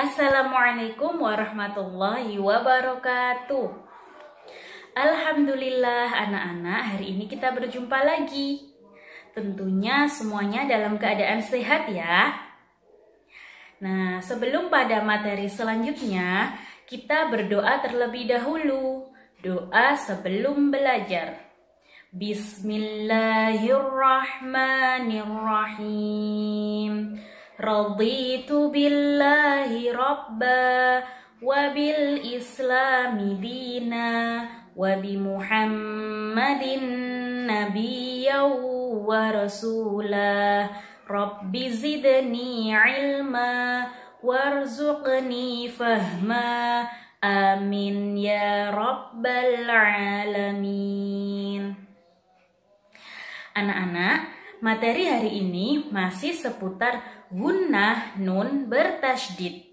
Assalamualaikum warahmatullahi wabarakatuh. Alhamdulillah, anak-anak, hari ini kita berjumpa lagi. Tentunya semuanya dalam keadaan sehat ya. Nah, sebelum pada materi selanjutnya, kita berdoa terlebih dahulu. Doa sebelum belajar. Bismillahirrahmanirrahim. رضيت بالله ربا وبالإسلام دينا وبمحمد نبيا ورسولا رب زدني علما وارزقني فهما آمين يا رب العالمين أنا أنا materi hari ini masih seputar gunnah nun bertasdid,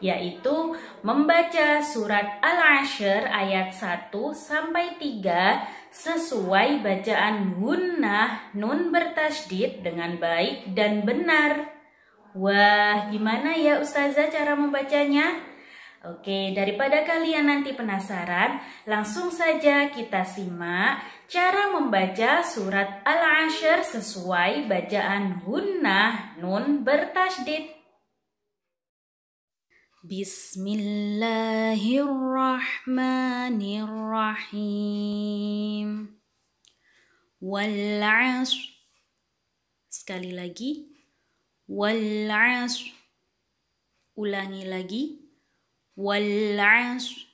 yaitu membaca surat Al-Ashr ayat 1 sampai 3 sesuai bacaan gunnah nun bertasdid dengan baik dan benar. Wah, gimana ya ustazah cara membacanya? Oke, daripada kalian nanti penasaran, langsung saja kita simak cara membaca surat Al-Ashr sesuai bacaan Hunnah Nun bertasydid. Bismillahirrahmanirrahim. Wal ashr. Sekali lagi. Wal ashr. Ulangi lagi. والعصر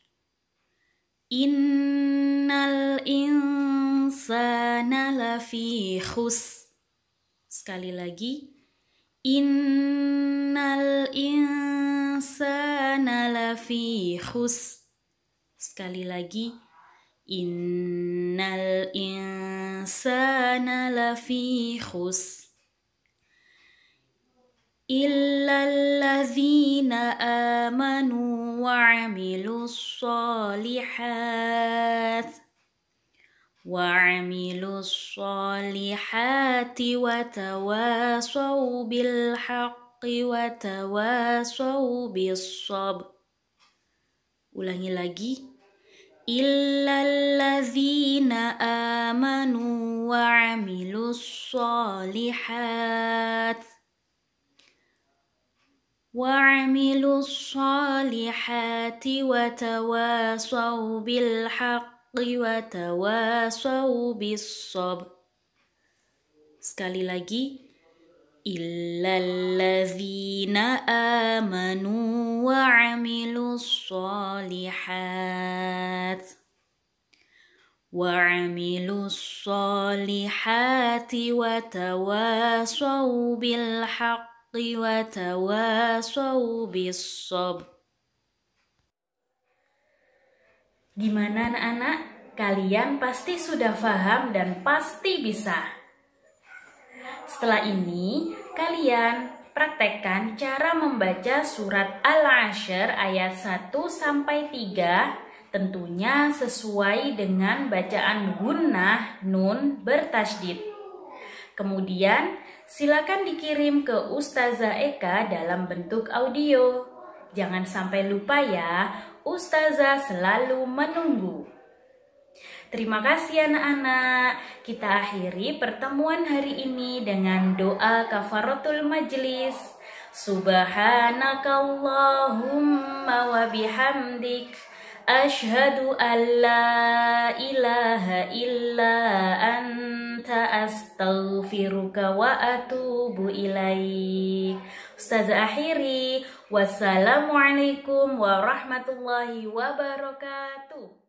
إن الإنسان لفي خس sekali lagi إن الإنسان لفي خس sekali lagi إن الإنسان لفي خس إلا الذين آمنوا وعملوا الصالحات وعملوا الصالحات وتواصوا بالحق وتواصوا بالصبر ulangi lagi إلا الذين آمنوا وعملوا الصالحات وعملوا الصالحات وتواصوا بالحق وتواصوا بالصبر Sekali lagi Illalladzina amanu wa amilu salihat Wa amilu salihati wa tawasau bilhaq بالحق وتواصوا بالصبر Gimana anak-anak? Kalian pasti sudah paham dan pasti bisa. Setelah ini, kalian praktekkan cara membaca surat al asyr ayat 1 sampai 3 tentunya sesuai dengan bacaan gunnah nun bertasdid. Kemudian, silakan dikirim ke Ustazah Eka dalam bentuk audio. Jangan sampai lupa ya, Ustazah selalu menunggu. Terima kasih anak-anak. Kita akhiri pertemuan hari ini dengan doa kafaratul majlis. Subhanakallahumma wa Ashadu an la ilaha illa anta astaghfiruka wa atubu ilaih. Ustaz akhiri, wassalamualaikum warahmatullahi wabarakatuh.